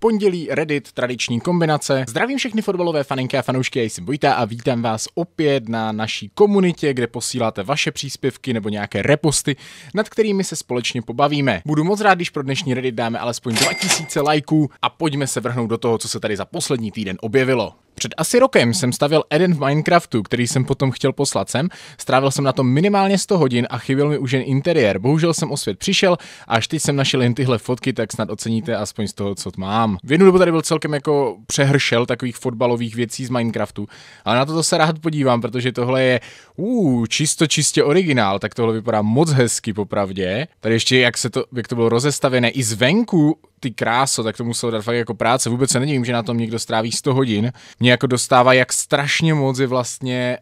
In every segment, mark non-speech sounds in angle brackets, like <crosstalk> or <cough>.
pondělí Reddit, tradiční kombinace. Zdravím všechny fotbalové faninky a fanoušky, já jsem Vojta a vítám vás opět na naší komunitě, kde posíláte vaše příspěvky nebo nějaké reposty, nad kterými se společně pobavíme. Budu moc rád, když pro dnešní Reddit dáme alespoň 2000 lajků a pojďme se vrhnout do toho, co se tady za poslední týden objevilo. Před asi rokem jsem stavil Eden v Minecraftu, který jsem potom chtěl poslat sem. Strávil jsem na tom minimálně 100 hodin a chyběl mi už jen interiér. Bohužel jsem o svět přišel a až teď jsem našel jen tyhle fotky, tak snad oceníte aspoň z toho, co mám mám. V jednu dobu tady byl celkem jako přehršel takových fotbalových věcí z Minecraftu, ale na to se rád podívám, protože tohle je uh, čisto čistě originál, tak tohle vypadá moc hezky popravdě. Tady ještě jak, se to, jak to bylo rozestavené i zvenku ty kráso, tak to muselo dát fakt jako práce. Vůbec se nedivím, že na tom někdo stráví 100 hodin. Mě jako dostává, jak strašně moc je vlastně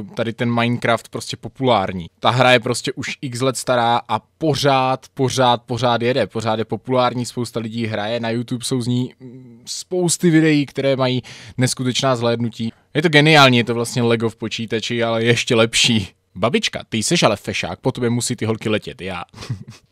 uh, tady ten Minecraft prostě populární. Ta hra je prostě už x let stará a pořád, pořád, pořád jede. Pořád je populární, spousta lidí hraje, na YouTube jsou z ní mm, spousty videí, které mají neskutečná zhlédnutí. Je to geniální, je to vlastně Lego v počítači, ale ještě lepší. Babička, ty jsi ale fešák, po tobě musí ty holky letět, já. <laughs>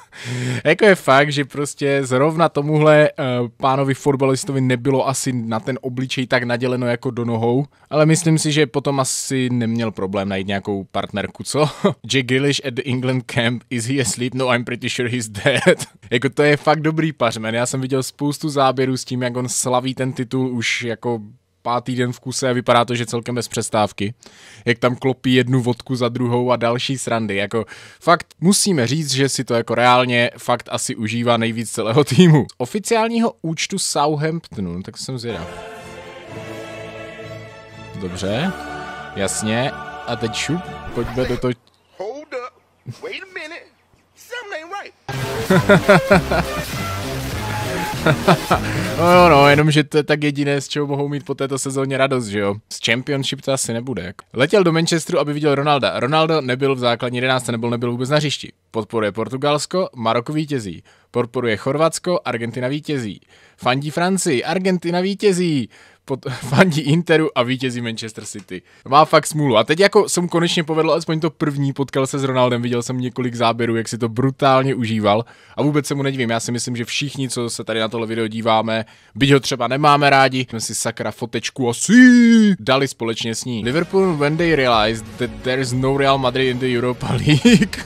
<laughs> jako je fakt, že prostě zrovna tomuhle uh, pánovi fotbalistovi nebylo asi na ten obličej tak naděleno jako do nohou, ale myslím si, že potom asi neměl problém najít nějakou partnerku, co? <laughs> Jack Grealish at the England camp, is he asleep? No, I'm pretty sure he's dead. <laughs> jako to je fakt dobrý pařmen, já jsem viděl spoustu záběrů s tím, jak on slaví ten titul už jako pátý den v kuse a vypadá to, že celkem bez přestávky. Jak tam klopí jednu vodku za druhou a další srandy. Jako fakt musíme říct, že si to jako reálně fakt asi užívá nejvíc celého týmu. Z oficiálního účtu Southamptonu, no tak jsem zvědav. Dobře, jasně. A teď šup, pojďme do toho... <laughs> <laughs> no jo, no, no, jenom, že to je tak jediné, z čeho mohou mít po této sezóně radost, že jo? Z Championship to asi nebude. Jako. Letěl do Manchesteru, aby viděl Ronalda. Ronaldo nebyl v základní 11, nebyl, nebyl vůbec na hřišti. Podporuje Portugalsko, Maroko vítězí. Podporuje Chorvatsko, Argentina vítězí. Fandí Francii, Argentina vítězí pod, <laughs> fandí Interu a vítězí Manchester City. Má fakt smůlu. A teď jako jsem konečně povedl alespoň to první, potkal se s Ronaldem, viděl jsem několik záběrů, jak si to brutálně užíval a vůbec se mu nedivím. Já si myslím, že všichni, co se tady na tohle video díváme, byť ho třeba nemáme rádi, jsme si sakra fotečku asi dali společně s ní. Liverpool when they realized that there is no Real Madrid in the Europa <laughs> League.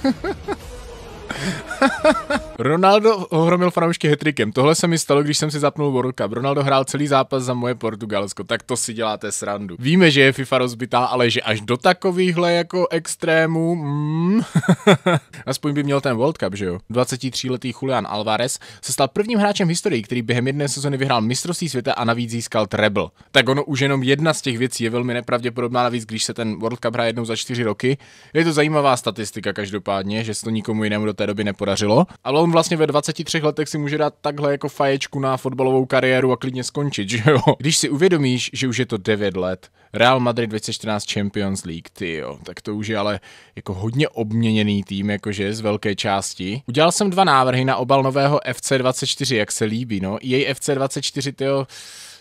Ronaldo ohromil fanoušky hetrikem. Tohle se mi stalo, když jsem si zapnul World Cup. Ronaldo hrál celý zápas za moje Portugalsko, tak to si děláte srandu. Víme, že je FIFA rozbitá, ale že až do takovýchhle jako extrémů, mm, <laughs> aspoň by měl ten World Cup, že jo? 23-letý Julian Alvarez se stal prvním hráčem v historii, který během jedné sezony vyhrál mistrovství světa a navíc získal treble. Tak ono už jenom jedna z těch věcí je velmi nepravděpodobná, navíc když se ten World Cup hraje jednou za čtyři roky. Je to zajímavá statistika každopádně, že se to nikomu jinému do té doby nepodařilo. Ale on vlastně ve 23 letech si může dát takhle jako faječku na fotbalovou kariéru a klidně skončit, že jo? Když si uvědomíš, že už je to 9 let, Real Madrid 2014 Champions League, ty jo, tak to už je ale jako hodně obměněný tým, jakože z velké části. Udělal jsem dva návrhy na obal nového FC24, jak se líbí, no. její FC24, ty jo,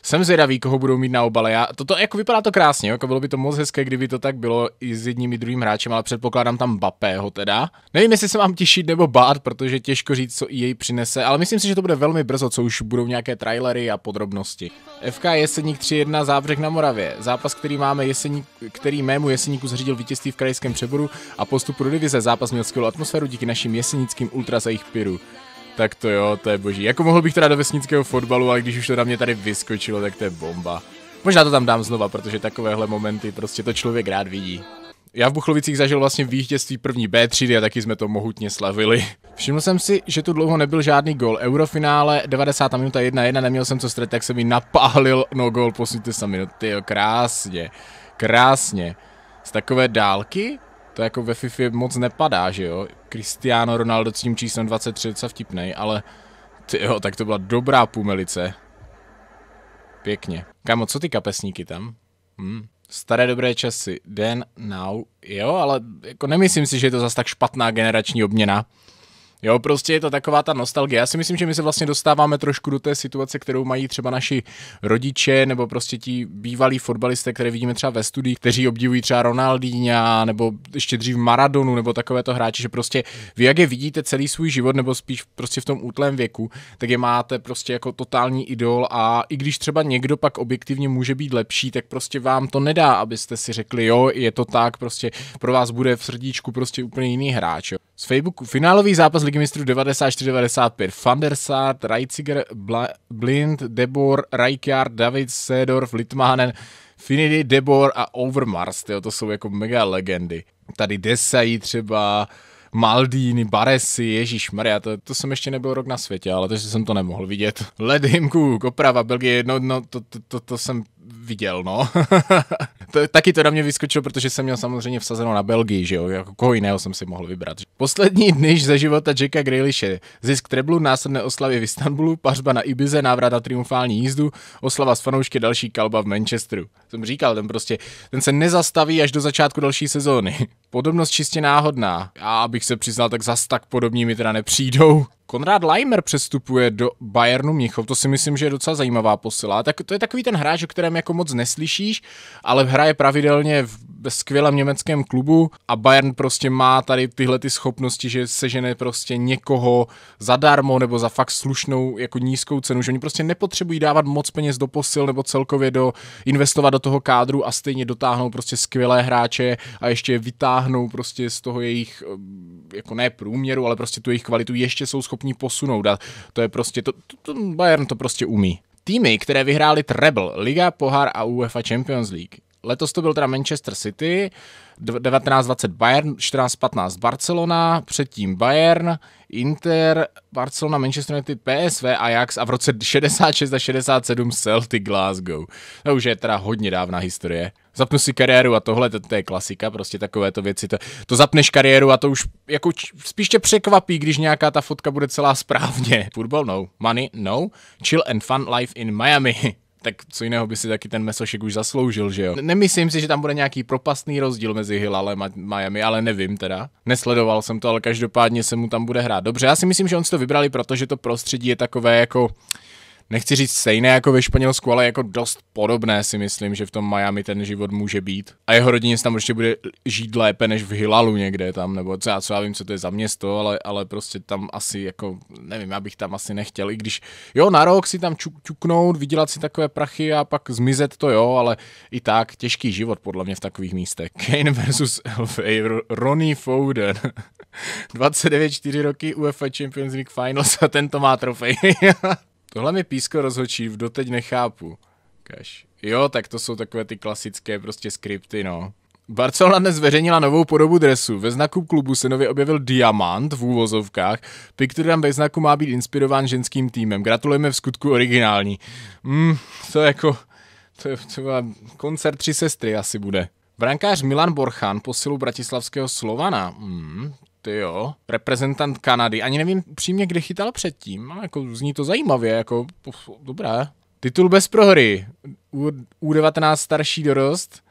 jsem zvědavý, koho budou mít na obale. Já, toto, jako vypadá to krásně, jako bylo by to moc hezké, kdyby to tak bylo i s jedním i druhým hráčem, ale předpokládám tam Bapého teda. Nevím, jestli se mám těšit nebo bát, protože těžko říct, co jej přinese, ale myslím si, že to bude velmi brzo, co už budou nějaké trailery a podrobnosti. FK Jeseník 3-1 Zábřeh na Moravě. Zápas, který který, máme jeseník, který mému jeseníku zařídil vítězství v krajském přeboru a postup do divize. Zápas měl skvělou atmosféru díky našim jesenickým ultra za jejich piru. Tak to jo, to je boží. Jako mohl bych teda do vesnického fotbalu, ale když už to na mě tady vyskočilo, tak to je bomba. Možná to tam dám znova, protože takovéhle momenty prostě to člověk rád vidí. Já v Buchlovicích zažil vlastně výtězství první B třídy a taky jsme to mohutně slavili. Všiml jsem si, že tu dlouho nebyl žádný gol. Eurofinále 90. minuta 1-1, neměl jsem co střet, tak jsem mi napálil no gol, posuňte se minuty, no jo, krásně, krásně. Z takové dálky to jako ve FIFA moc nepadá, že jo? Cristiano Ronaldo s tím číslem 23 docela vtipnej, ale jo, tak to byla dobrá půmelice. Pěkně. Kámo, co ty kapesníky tam? Hmm staré dobré časy, den, now, jo, ale jako nemyslím si, že je to zas tak špatná generační obměna. Jo, prostě je to taková ta nostalgie. Já si myslím, že my se vlastně dostáváme trošku do té situace, kterou mají třeba naši rodiče nebo prostě ti bývalí fotbalisté, které vidíme třeba ve studiích, kteří obdivují třeba Ronaldinha nebo ještě dřív Maradonu nebo takovéto hráče, že prostě vy, jak je vidíte celý svůj život nebo spíš prostě v tom útlém věku, tak je máte prostě jako totální idol a i když třeba někdo pak objektivně může být lepší, tak prostě vám to nedá, abyste si řekli, jo, je to tak, prostě pro vás bude v srdíčku prostě úplně jiný hráč. Jo. Z Facebooku finálový zápas Ligy ligy mistrů 94-95. Van der Reitziger, Bla, Blind, Debor, Rijkaard, David, Sedorf, Litmanen, Finidi, Debor a Overmars. Tyjo, to jsou jako mega legendy. Tady Desai třeba, Maldini, Baresi, Ježíš Maria, to, to, jsem ještě nebyl rok na světě, ale takže jsem to nemohl vidět. <laughs> Ledhimku, Koprava, Belgie, no, no to, to, to, to, jsem viděl, no. <laughs> to, taky to na mě vyskočilo, protože jsem měl samozřejmě vsazeno na Belgii, že jo, jako koho jiného jsem si mohl vybrat. Poslední dny ze života Jacka Grealishe, zisk treblu, následné oslavy v Istanbulu, pařba na Ibize, návrat a triumfální jízdu, oslava s fanoušky, další kalba v Manchesteru. Jsem říkal, ten prostě, ten se nezastaví až do začátku další sezóny. Podobnost čistě náhodná. Já abych se přiznal, tak zas tak podobní mi teda nepřijdou. Konrad Leimer přestupuje do Bayernu Mnichov, to si myslím, že je docela zajímavá posila. Tak to je takový ten hráč, o kterém jako moc neslyšíš, ale hraje pravidelně v ve skvělém německém klubu a Bayern prostě má tady tyhle ty schopnosti, že sežene prostě někoho zadarmo nebo za fakt slušnou jako nízkou cenu, že oni prostě nepotřebují dávat moc peněz do posil nebo celkově do investovat do toho kádru a stejně dotáhnou prostě skvělé hráče a ještě vytáhnou prostě z toho jejich eh, jako ne průměru, ale prostě tu jejich kvalitu ještě jsou schopní posunout a to je prostě, to, to, to Bayern to prostě umí. Týmy, které vyhrály treble, Liga, Pohár a UEFA Champions League, Letos to byl teda Manchester City, 1920 Bayern, 1415 Barcelona, předtím Bayern, Inter, Barcelona, Manchester United, PSV, Ajax a v roce 66 a 67 Celtic Glasgow. To už je teda hodně dávná historie. Zapnu si kariéru a tohle, to, to je klasika, prostě takovéto věci. To, to zapneš kariéru a to už jako č, spíš tě překvapí, když nějaká ta fotka bude celá správně. Football no, money no, chill and fun life in Miami tak co jiného by si taky ten Mesošek už zasloužil, že jo? Nemyslím si, že tam bude nějaký propastný rozdíl mezi Hilalem a Miami, ale nevím teda. Nesledoval jsem to, ale každopádně se mu tam bude hrát dobře. Já si myslím, že on si to vybrali, protože to prostředí je takové jako nechci říct stejné jako ve Španělsku, ale jako dost podobné si myslím, že v tom Miami ten život může být. A jeho rodině tam určitě bude žít lépe než v Hilalu někde tam, nebo co já, co já vím, co to je za město, ale, ale prostě tam asi jako, nevím, já bych tam asi nechtěl, i když jo, na rok si tam čuk, čuknout, vydělat si takové prachy a pak zmizet to jo, ale i tak těžký život podle mě v takových místech. <laughs> Kane versus LFA, Ronnie Foden. 29, <laughs> 4 roky UEFA Champions League Finals a tento má trofej. <laughs> Tohle mi písko rozhočí, v doteď nechápu. Kaž. Jo, tak to jsou takové ty klasické prostě skripty, no. Barcelona dnes zveřejnila novou podobu dresu. Ve znaku klubu se nově objevil diamant v úvozovkách. Piktogram ve znaku má být inspirován ženským týmem. Gratulujeme v skutku originální. Mm, to je jako... To je třeba koncert tři sestry asi bude. Brankář Milan Borchan po silu bratislavského Slovana. Mm, ty jo, reprezentant Kanady. Ani nevím přímě, kde chytal předtím, ale jako zní to zajímavě, jako uf, dobré. Titul bez prohry, U, U19 starší dorost,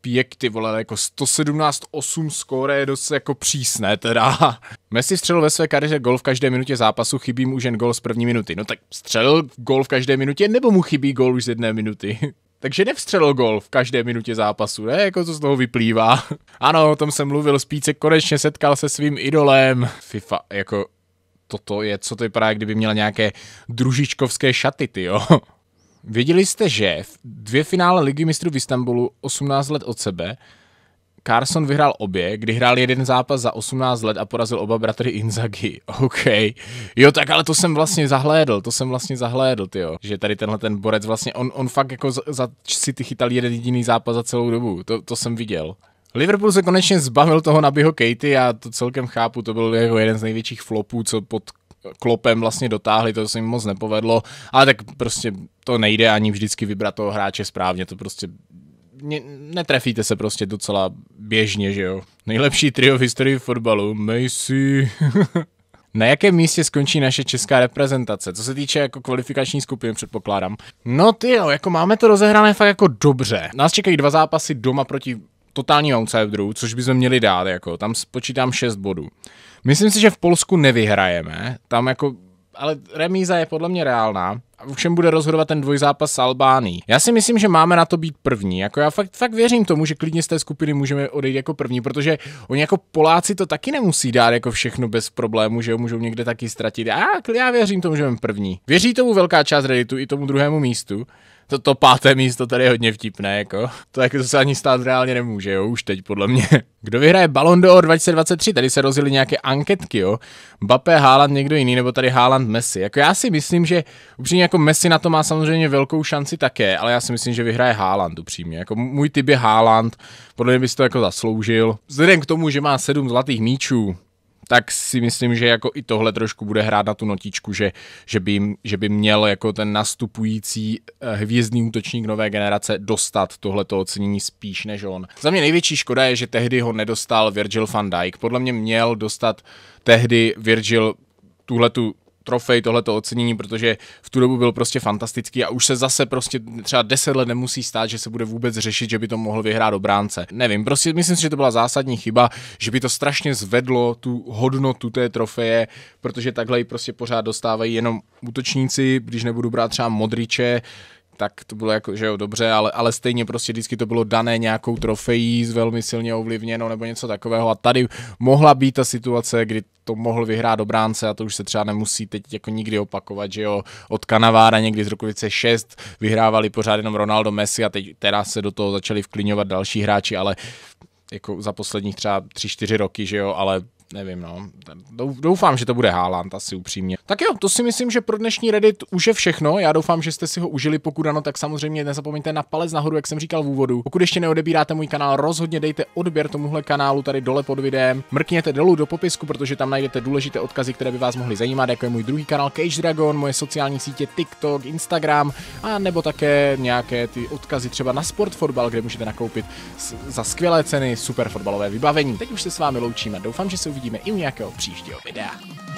pěk ty vole, jako 117-8 skóre je dost jako přísné teda. <laughs> Messi střelil ve své kariéře gol v každé minutě zápasu, chybí mu už jen gol z první minuty. No tak střelil gol v každé minutě, nebo mu chybí gol už z jedné minuty? <laughs> Takže nevstřelil gol v každé minutě zápasu, ne? Jako to z toho vyplývá. <laughs> ano, o tom jsem mluvil, Spíce konečně setkal se svým idolem. FIFA, jako toto je, co to vypadá, kdyby měl nějaké družičkovské šaty, ty jo. <laughs> Věděli jste, že dvě finále Ligy mistrů v Istanbulu 18 let od sebe Carson vyhrál obě, kdy hrál jeden zápas za 18 let a porazil oba bratry Inzaghi. <laughs> OK. Jo, tak ale to jsem vlastně zahlédl, to jsem vlastně zahlédl, jo. Že tady tenhle ten borec vlastně, on, on fakt jako za, za ty chytal jeden jediný zápas za celou dobu, to, to jsem viděl. Liverpool se konečně zbavil toho nabího Katy, já to celkem chápu, to byl jako jeden z největších flopů, co pod klopem vlastně dotáhli, to se jim moc nepovedlo, ale tak prostě to nejde ani vždycky vybrat toho hráče správně, to prostě netrefíte se prostě docela běžně, že jo. Nejlepší trio v historii fotbalu, Messi. <laughs> Na jakém místě skončí naše česká reprezentace? Co se týče jako kvalifikační skupiny, předpokládám. No ty jo, jako máme to rozehrané fakt jako dobře. Nás čekají dva zápasy doma proti totální outsiderů, což bychom měli dát, jako tam spočítám 6 bodů. Myslím si, že v Polsku nevyhrajeme, tam jako ale remíza je podle mě reálná. A čem bude rozhodovat ten dvojzápas s Albání. Já si myslím, že máme na to být první. Jako já fakt, fakt věřím tomu, že klidně z té skupiny můžeme odejít jako první, protože oni jako Poláci to taky nemusí dát jako všechno bez problému, že ho můžou někde taky ztratit. A já, já věřím tomu, že jsme první. Věří tomu velká část Redditu i tomu druhému místu to, to páté místo tady je hodně vtipné, jako. To jako to se ani stát reálně nemůže, jo, už teď podle mě. Kdo vyhraje Ballon d'Or 2023? Tady se rozjeli nějaké anketky, jo. Bape, Haaland, někdo jiný, nebo tady Haaland, Messi. Jako já si myslím, že upřímně jako Messi na to má samozřejmě velkou šanci také, ale já si myslím, že vyhraje Haaland upřímně. Jako můj typ je Haaland, podle mě by si to jako zasloužil. Vzhledem k tomu, že má sedm zlatých míčů, tak si myslím, že jako i tohle trošku bude hrát na tu notičku, že, že, by, že by měl jako ten nastupující eh, hvězdný útočník nové generace dostat tohleto ocenění spíš než on. Za mě největší škoda je, že tehdy ho nedostal Virgil van Dijk. Podle mě měl dostat tehdy Virgil tuhletu trofej, tohleto ocenění, protože v tu dobu byl prostě fantastický a už se zase prostě třeba 10 let nemusí stát, že se bude vůbec řešit, že by to mohl vyhrát obránce. Nevím, prostě myslím si, že to byla zásadní chyba, že by to strašně zvedlo tu hodnotu té trofeje, protože takhle ji prostě pořád dostávají jenom útočníci, když nebudu brát třeba Modriče, tak to bylo jako, že jo, dobře, ale, ale stejně prostě vždycky to bylo dané nějakou trofejí, velmi silně ovlivněnou nebo něco takového a tady mohla být ta situace, kdy to mohl vyhrát obránce a to už se třeba nemusí teď jako nikdy opakovat, že jo, od Kanavára někdy z roku 2006 vyhrávali pořád jenom Ronaldo Messi a teď teda se do toho začali vklínovat další hráči, ale jako za posledních třeba 3-4 roky, že jo, ale nevím, no. Doufám, že to bude Haaland, asi upřímně. Tak jo, to si myslím, že pro dnešní Reddit už je všechno. Já doufám, že jste si ho užili. Pokud ano, tak samozřejmě nezapomeňte na palec nahoru, jak jsem říkal v úvodu. Pokud ještě neodebíráte můj kanál, rozhodně dejte odběr tomuhle kanálu tady dole pod videem. Mrkněte dolů do popisku, protože tam najdete důležité odkazy, které by vás mohly zajímat, jako je můj druhý kanál Cage Dragon, moje sociální sítě TikTok, Instagram, a nebo také nějaké ty odkazy třeba na sport fotbal, kde můžete nakoupit za skvělé ceny super fotbalové vybavení. Teď už se s vámi a Doufám, že se uvidíte uvidíme i u nějakého příštího videa.